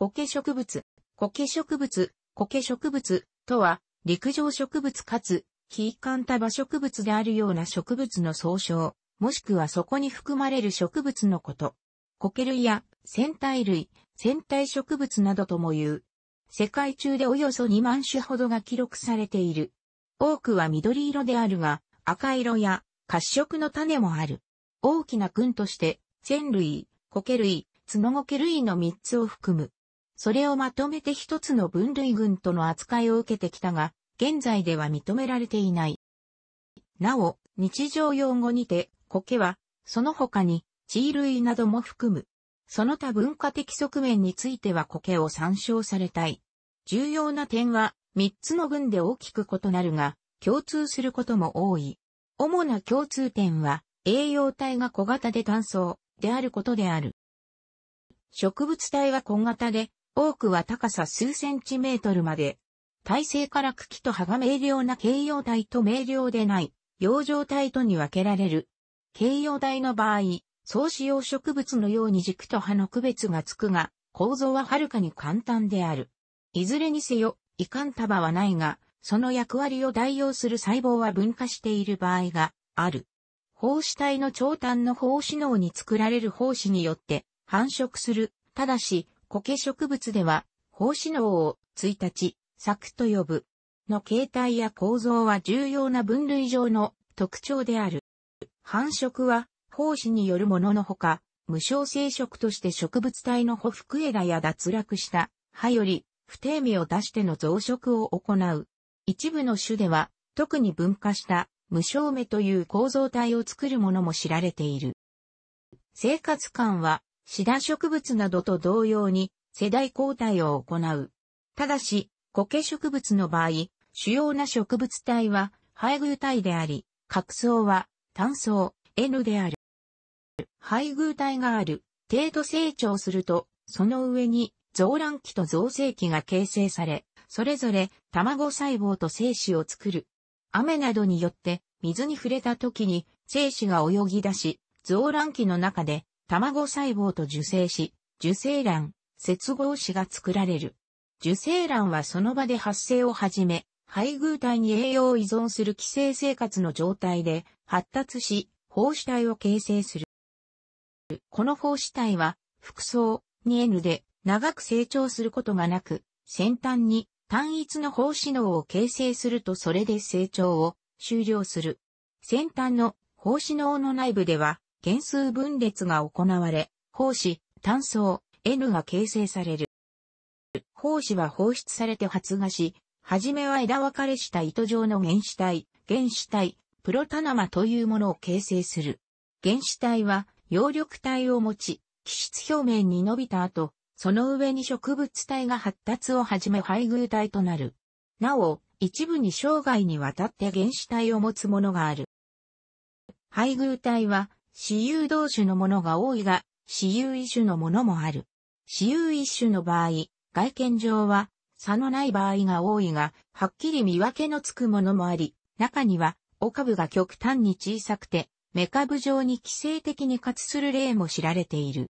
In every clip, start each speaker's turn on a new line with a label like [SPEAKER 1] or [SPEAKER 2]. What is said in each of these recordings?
[SPEAKER 1] 苔植物、苔植物、苔植物とは、陸上植物かつ、非寒多場植物であるような植物の総称、もしくはそこに含まれる植物のこと。苔類や、仙体類、仙体植物などとも言う。世界中でおよそ2万種ほどが記録されている。多くは緑色であるが、赤色や褐色の種もある。大きな群として、仙類、苔類、ツノゴケ類の3つを含む。それをまとめて一つの分類群との扱いを受けてきたが、現在では認められていない。なお、日常用語にて、苔は、その他に、地衣類なども含む。その他文化的側面については苔を参照されたい。重要な点は、三つの群で大きく異なるが、共通することも多い。主な共通点は、栄養体が小型で炭素であることである。植物体は小型で、多くは高さ数センチメートルまで。体勢から茎と葉が明瞭な形容体と明瞭でない、養生体とに分けられる。形容体の場合、創始用植物のように軸と葉の区別がつくが、構造ははるかに簡単である。いずれにせよ、かん束はないが、その役割を代用する細胞は分化している場合がある。胞子体の長短の胞子脳に作られる胞子によって繁殖する。ただし、苔植物では、胞子脳を1日、作と呼ぶ。の形態や構造は重要な分類上の特徴である。繁殖は、胞子によるもののほか、無償生殖として植物体の補服枝や脱落した葉より不定味を出しての増殖を行う。一部の種では、特に分化した無償芽という構造体を作るものも知られている。生活感はシダ植物などと同様に世代交代を行う。ただし、苔植物の場合、主要な植物体は配偶体であり、角層は単層 N である。配偶体がある程度成長すると、その上に増卵期と増生期が形成され、それぞれ卵細胞と精子を作る。雨などによって水に触れた時に精子が泳ぎ出し、増卵期の中で卵細胞と受精し、受精卵、接合子が作られる。受精卵はその場で発生をはじめ、配偶体に栄養を依存する寄生生活の状態で発達し、胞子体を形成する。この胞子体は、複層 2N で長く成長することがなく、先端に単一の胞子脳を形成するとそれで成長を終了する。先端の胞子脳の内部では、減数分裂が行われ、胞子、単素、N が形成される。胞子は放出されて発芽し、はじめは枝分かれした糸状の原子体、原子体、プロタナマというものを形成する。原子体は、葉緑体を持ち、基質表面に伸びた後、その上に植物体が発達をはじめ配偶体となる。なお、一部に生涯にわたって原子体を持つものがある。配偶体は私有同種のものが多いが、私有異種のものもある。私有一種の場合、外見上は差のない場合が多いが、はっきり見分けのつくものもあり、中には、お株が極端に小さくて、メカブ上に規制的に活する例も知られている。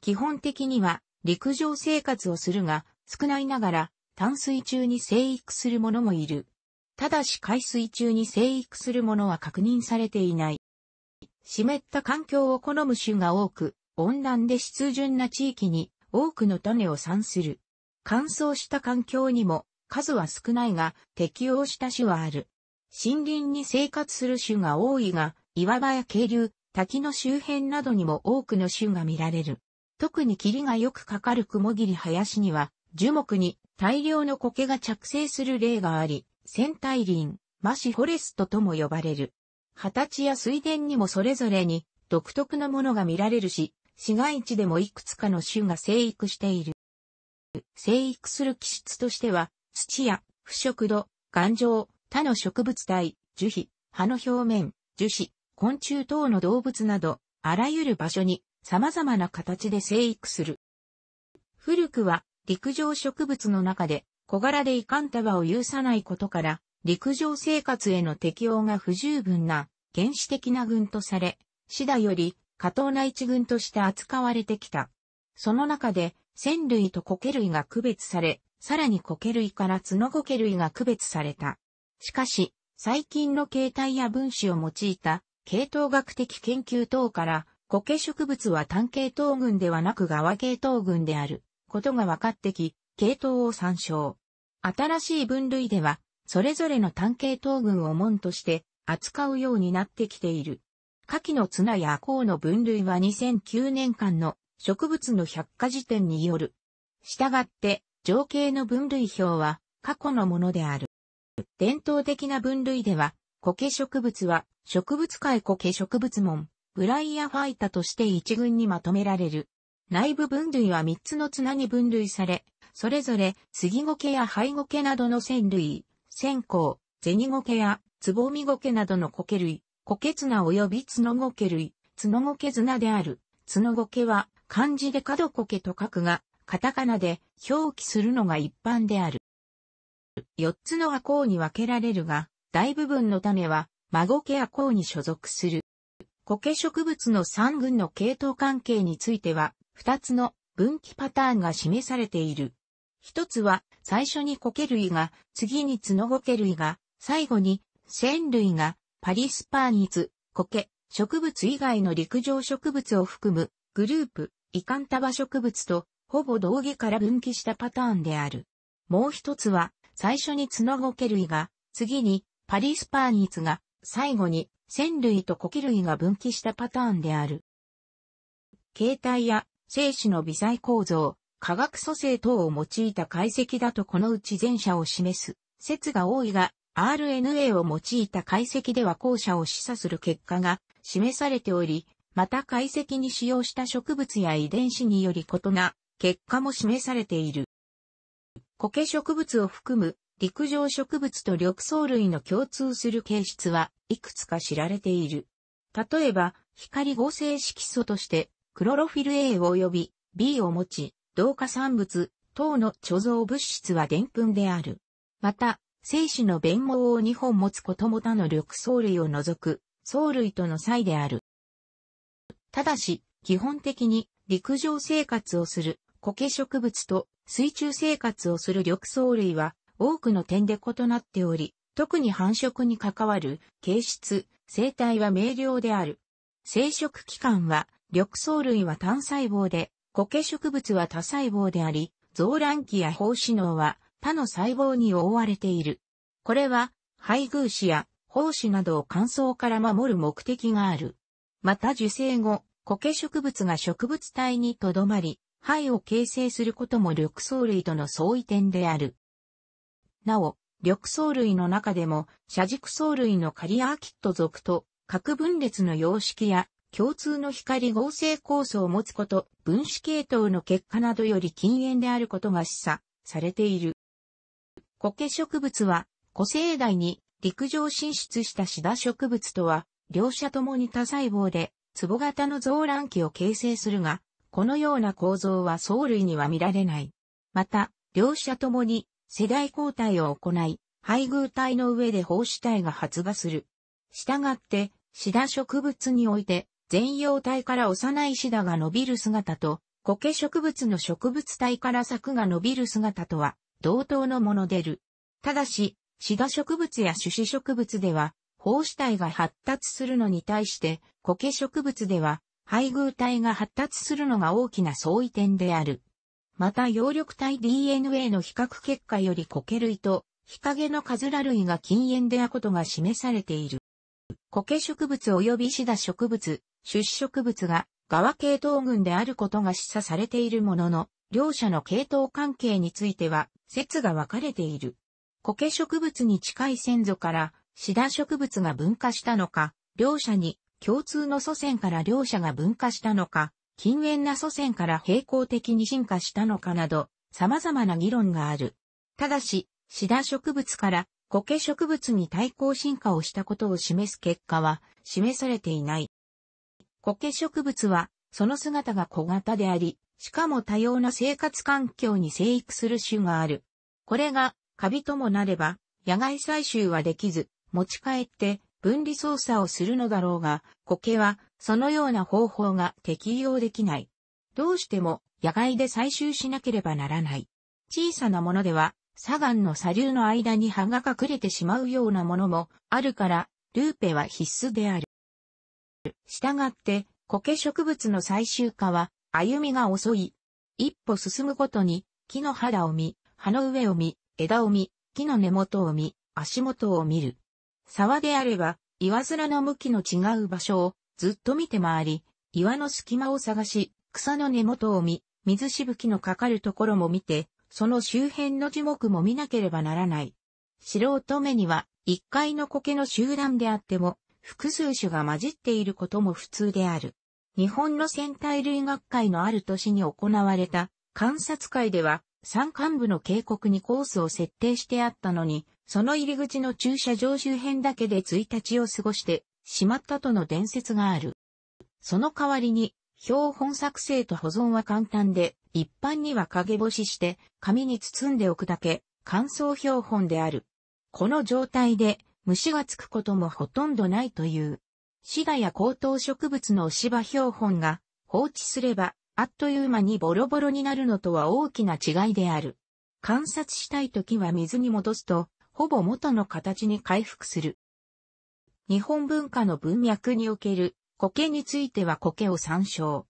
[SPEAKER 1] 基本的には陸上生活をするが、少ないながら淡水中に生育するものもいる。ただし海水中に生育するものは確認されていない。湿った環境を好む種が多く、温暖で湿潤な地域に多くの種を産する。乾燥した環境にも数は少ないが適応した種はある。森林に生活する種が多いが、岩場や渓流、滝の周辺などにも多くの種が見られる。特に霧がよくかかる雲霧林には、樹木に大量の苔が着生する例があり、仙台林、マシフォレストとも呼ばれる。形や水田にもそれぞれに独特なものが見られるし、市街地でもいくつかの種が生育している。生育する気質としては、土や腐食土、頑丈、他の植物体、樹皮、葉の表面、樹脂、昆虫等の動物など、あらゆる場所に様々な形で生育する。古くは陸上植物の中で小柄でいんた。束を有さないことから陸上生活への適応が不十分な原始的な軍とされ、シダより下等な一軍として扱われてきた。その中で、線類と苔類が区別され、さらに苔類から角苔類が区別された。しかし、最近の形態や分子を用いた、系統学的研究等から、苔植物は単系統群ではなく側系統群である、ことが分かってき、系統を参照。新しい分類では、それぞれの単系統群を門として扱うようになってきている。下記の綱や甲の分類は2009年間の植物の百科事典による。したがって、情景の分類表は過去のものである。伝統的な分類では、苔植物は植物界苔植物門、ブライアファイタとして一群にまとめられる。内部分類は三つの綱に分類され、それぞれ杉苔や灰苔などの線類、線香、銭苔や、つぼみ苔などの苔類、苔綱及び角苔類、角苔綱である。角苔は、漢字で角苔と書くが、カタカナで表記するのが一般である。四つの亜ウに分けられるが、大部分の種は、マゴケ亜ウに所属する。苔植物の三群の系統関係については、二つの分岐パターンが示されている。一つは、最初に苔類が、次にツノゴケ類が、最後に、線類が、パリスパーニツ、苔、植物以外の陸上植物を含む、グループ、イカンタバ植物と、ほぼ同義から分岐したパターンである。もう一つは、最初にツノゴケ類が、次に、パリスパーニツが、最後に、線類と苔類が分岐したパターンである。形態や、生死の微細構造、化学組成等を用いた解析だとこのうち前者を示す説が多いが、RNA を用いた解析では後者を示唆する結果が示されており、また解析に使用した植物や遺伝子により異な結果も示されている。苔植物を含む陸上植物と緑藻類の共通する形質はいくつか知られている。例えば、光合成色素としてクロロフィル A 及び B を持ち、同化産物等の貯蔵物質は澱粉である。また、精子の弁毛を2本持つことも他の緑藻類を除く、藻類との際である。ただし、基本的に陸上生活をする苔植物と水中生活をする緑藻類は多くの点で異なっており、特に繁殖に関わる形質、生態は明瞭である。生殖期間は、緑藻類は単細胞で、苔植物は多細胞であり、増卵期や胞子脳は他の細胞に覆われている。これは、配偶子や胞子などを乾燥から守る目的がある。また受精後、苔植物が植物体にとどまり、肺を形成することも緑藻類との相違点である。なお、緑藻類の中でも、車軸藻類のカリアーキット属と、核分裂の様式や共通の光合成酵素を持つこと、分子系統の結果などより禁煙であることが示唆されている。苔植物は、古生代に陸上進出したシダ植物とは、両者ともに多細胞で、壺型の増卵器を形成するが、このような構造は藻類には見られない。また、両者ともに世代交代を行い、配偶体の上で胞子体が発芽する。したがって、シダ植物において、全葉体から幼いシダが伸びる姿と、苔植物の植物体から柵が伸びる姿とは、同等のものでる。ただし、シダ植物や種子植物では、胞子体が発達するのに対して、苔植物では、配偶体が発達するのが大きな相違点である。また、葉緑体 DNA の比較結果より苔類と、日陰のカズラ類が禁煙であることが示されている。苔植物及びシダ植物、出植物が側系統群であることが示唆されているものの、両者の系統関係については説が分かれている。苔植物に近い先祖からシダ植物が分化したのか、両者に共通の祖先から両者が分化したのか、近縁な祖先から平行的に進化したのかなど、様々な議論がある。ただし、シダ植物から苔植物に対抗進化をしたことを示す結果は示されていない。苔植物は、その姿が小型であり、しかも多様な生活環境に生育する種がある。これが、カビともなれば、野外採集はできず、持ち帰って分離操作をするのだろうが、苔はそのような方法が適用できない。どうしても野外で採集しなければならない。小さなものでは、砂岩の砂流の間に葉が隠れてしまうようなものもあるから、ルーペは必須である。したがって、苔植物の最終化は、歩みが遅い。一歩進むごとに、木の肌を見、葉の上を見、枝を見、木の根元を見、足元を見る。沢であれば、岩面の向きの違う場所をずっと見て回り、岩の隙間を探し、草の根元を見、水しぶきのかかるところも見て、その周辺の樹木も見なければならない。素人目には、一階の苔の集団であっても、複数種が混じっていることも普通である。日本の戦隊類学会のある年に行われた観察会では山間部の渓谷にコースを設定してあったのに、その入り口の駐車場周辺だけで1日を過ごしてしまったとの伝説がある。その代わりに、標本作成と保存は簡単で、一般には陰干しして紙に包んでおくだけ、乾燥標本である。この状態で虫がつくこともほとんどないという。シダや高等植物の芝標本が放置すれば、あっという間にボロボロになるのとは大きな違いである。観察したい時は水に戻すと、ほぼ元の形に回復する。日本文化の文脈における苔については苔を参照。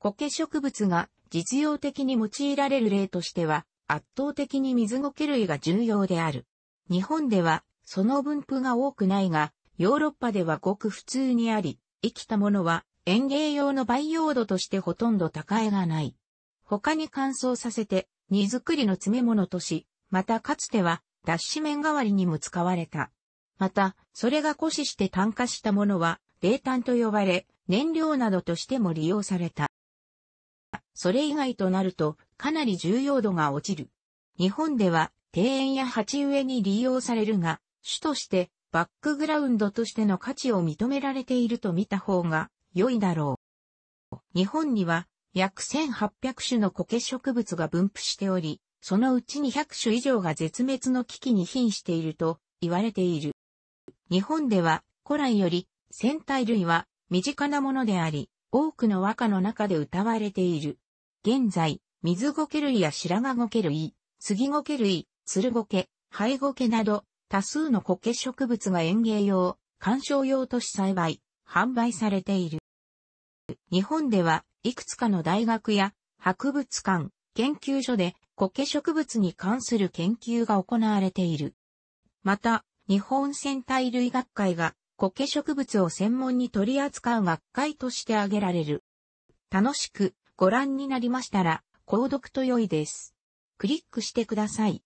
[SPEAKER 1] 苔植物が実用的に用いられる例としては、圧倒的に水苔類が重要である。日本ではその分布が多くないが、ヨーロッパではごく普通にあり、生きたものは園芸用の培養土としてほとんど高えがない。他に乾燥させて、荷造りの詰め物とし、またかつては脱脂綿代わりにも使われた。また、それが枯死して炭化したものは、冷炭と呼ばれ、燃料などとしても利用された。それ以外となると、かなり重要度が落ちる。日本では、庭園や鉢植えに利用されるが、主としてバックグラウンドとしての価値を認められていると見た方が良いだろう。日本には約1800種の苔植物が分布しており、そのうち200種以上が絶滅の危機に瀕していると言われている。日本では古来より戦隊類は身近なものであり、多くの和歌の中で歌われている。現在、水苔類や白髪苔類、杉苔類、鶴苔、灰苔など、多数の苔植物が園芸用、観賞用都市栽培、販売されている。日本では、いくつかの大学や博物館、研究所で苔植物に関する研究が行われている。また、日本戦隊類学会が苔植物を専門に取り扱う学会として挙げられる。楽しくご覧になりましたら、購読と良いです。クリックしてください。